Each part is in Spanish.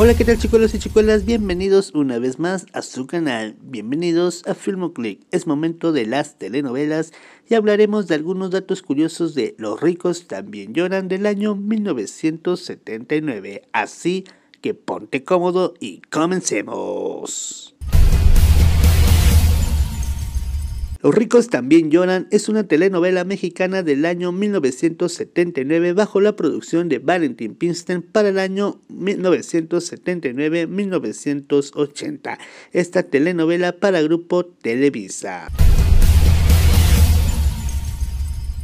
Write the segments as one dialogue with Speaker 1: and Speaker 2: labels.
Speaker 1: Hola, ¿qué tal chicos y chicuelas? Bienvenidos una vez más a su canal. Bienvenidos a Filmoclick. Es momento de las telenovelas y hablaremos de algunos datos curiosos de Los ricos también lloran del año 1979. Así que ponte cómodo y comencemos. Los ricos también lloran es una telenovela mexicana del año 1979 bajo la producción de Valentín Pinsten para el año 1979-1980. Esta telenovela para Grupo Televisa.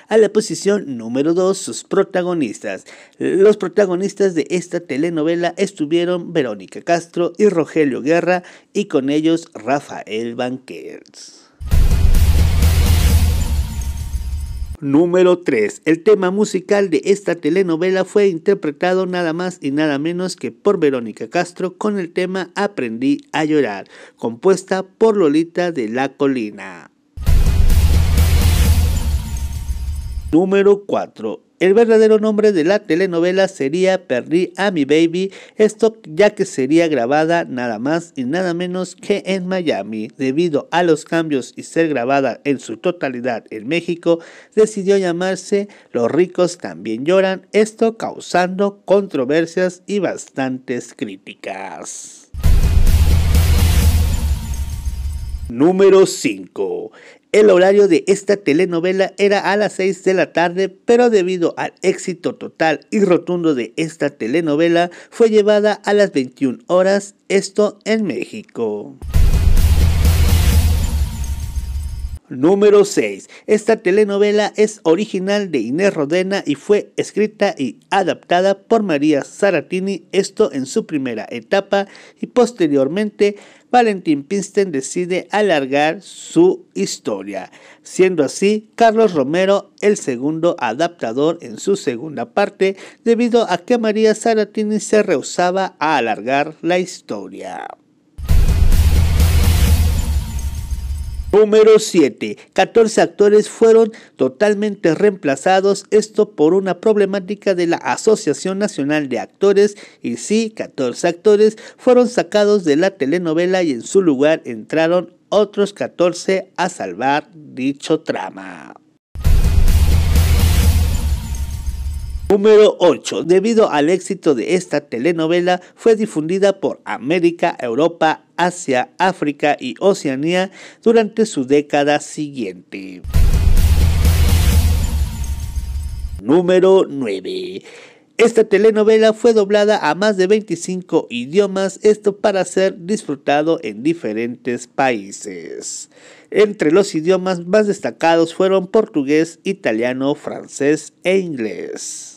Speaker 1: A la posición número 2, sus protagonistas. Los protagonistas de esta telenovela estuvieron Verónica Castro y Rogelio Guerra y con ellos Rafael Banquets. Número 3. El tema musical de esta telenovela fue interpretado nada más y nada menos que por Verónica Castro con el tema Aprendí a llorar, compuesta por Lolita de la Colina. Número 4. El verdadero nombre de la telenovela sería Perdí a mi baby, esto ya que sería grabada nada más y nada menos que en Miami. Debido a los cambios y ser grabada en su totalidad en México, decidió llamarse Los ricos también lloran, esto causando controversias y bastantes críticas. Número 5. El horario de esta telenovela era a las 6 de la tarde, pero debido al éxito total y rotundo de esta telenovela, fue llevada a las 21 horas, esto en México. número 6. Esta telenovela es original de Inés Rodena y fue escrita y adaptada por María Saratini, esto en su primera etapa y posteriormente Valentín Pinsten decide alargar su historia, siendo así Carlos Romero el segundo adaptador en su segunda parte debido a que María Saratini se rehusaba a alargar la historia. Número 7. 14 actores fueron totalmente reemplazados, esto por una problemática de la Asociación Nacional de Actores, y sí, 14 actores fueron sacados de la telenovela y en su lugar entraron otros 14 a salvar dicho trama. Número 8. Debido al éxito de esta telenovela, fue difundida por América, Europa, Asia, África y Oceanía durante su década siguiente. Número 9. Esta telenovela fue doblada a más de 25 idiomas, esto para ser disfrutado en diferentes países. Entre los idiomas más destacados fueron portugués, italiano, francés e inglés.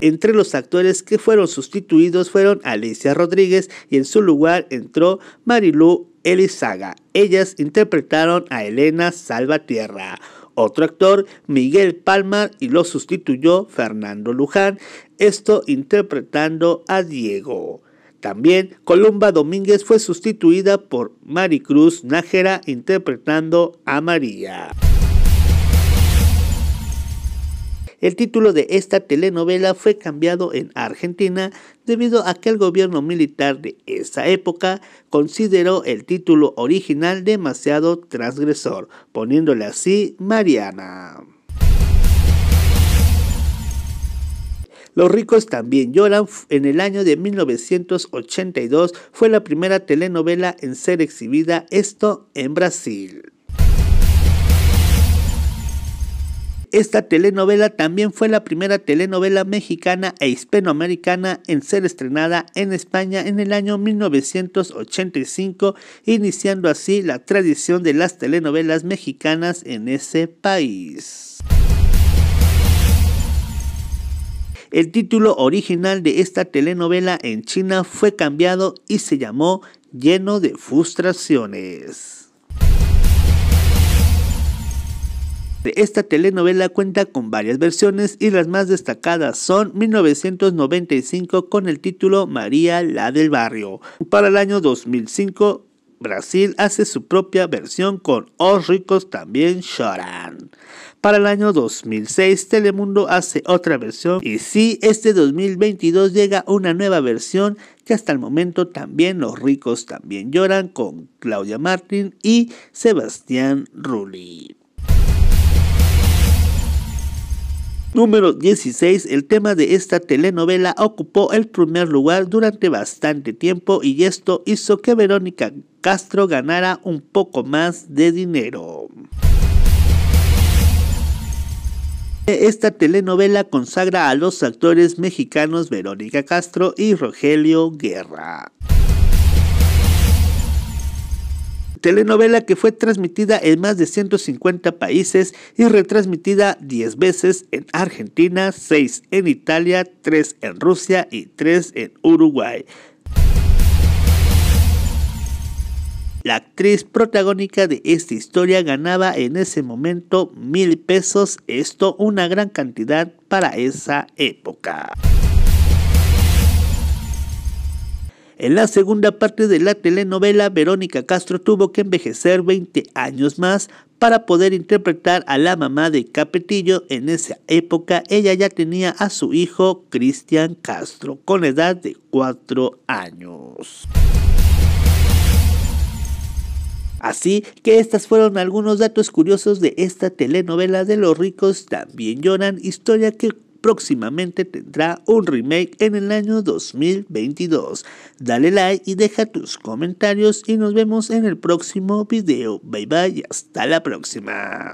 Speaker 1: Entre los actores que fueron sustituidos fueron Alicia Rodríguez y en su lugar entró Marilu Elizaga. Ellas interpretaron a Elena Salvatierra. Otro actor, Miguel Palma, y lo sustituyó Fernando Luján, esto interpretando a Diego. También Columba Domínguez fue sustituida por Maricruz Nájera interpretando a María. El título de esta telenovela fue cambiado en Argentina debido a que el gobierno militar de esa época consideró el título original demasiado transgresor, poniéndole así Mariana. Los ricos también lloran en el año de 1982 fue la primera telenovela en ser exhibida esto en Brasil. Esta telenovela también fue la primera telenovela mexicana e hispanoamericana en ser estrenada en España en el año 1985, iniciando así la tradición de las telenovelas mexicanas en ese país. El título original de esta telenovela en China fue cambiado y se llamó Lleno de Frustraciones. Esta telenovela cuenta con varias versiones y las más destacadas son 1995 con el título María la del Barrio. Para el año 2005, Brasil hace su propia versión con los ricos también lloran. Para el año 2006 Telemundo hace otra versión y sí, este 2022 llega una nueva versión que hasta el momento también los ricos también lloran con Claudia Martín y Sebastián Rulli. Número 16. El tema de esta telenovela ocupó el primer lugar durante bastante tiempo y esto hizo que Verónica Castro ganara un poco más de dinero. Esta telenovela consagra a los actores mexicanos Verónica Castro y Rogelio Guerra telenovela que fue transmitida en más de 150 países y retransmitida 10 veces en Argentina, 6 en Italia, 3 en Rusia y 3 en Uruguay. La actriz protagónica de esta historia ganaba en ese momento mil pesos, esto una gran cantidad para esa época. En la segunda parte de la telenovela, Verónica Castro tuvo que envejecer 20 años más para poder interpretar a la mamá de Capetillo. En esa época, ella ya tenía a su hijo Cristian Castro, con edad de 4 años. Así que estas fueron algunos datos curiosos de esta telenovela de Los ricos también lloran, historia que próximamente tendrá un remake en el año 2022. Dale like y deja tus comentarios y nos vemos en el próximo video. Bye bye y hasta la próxima.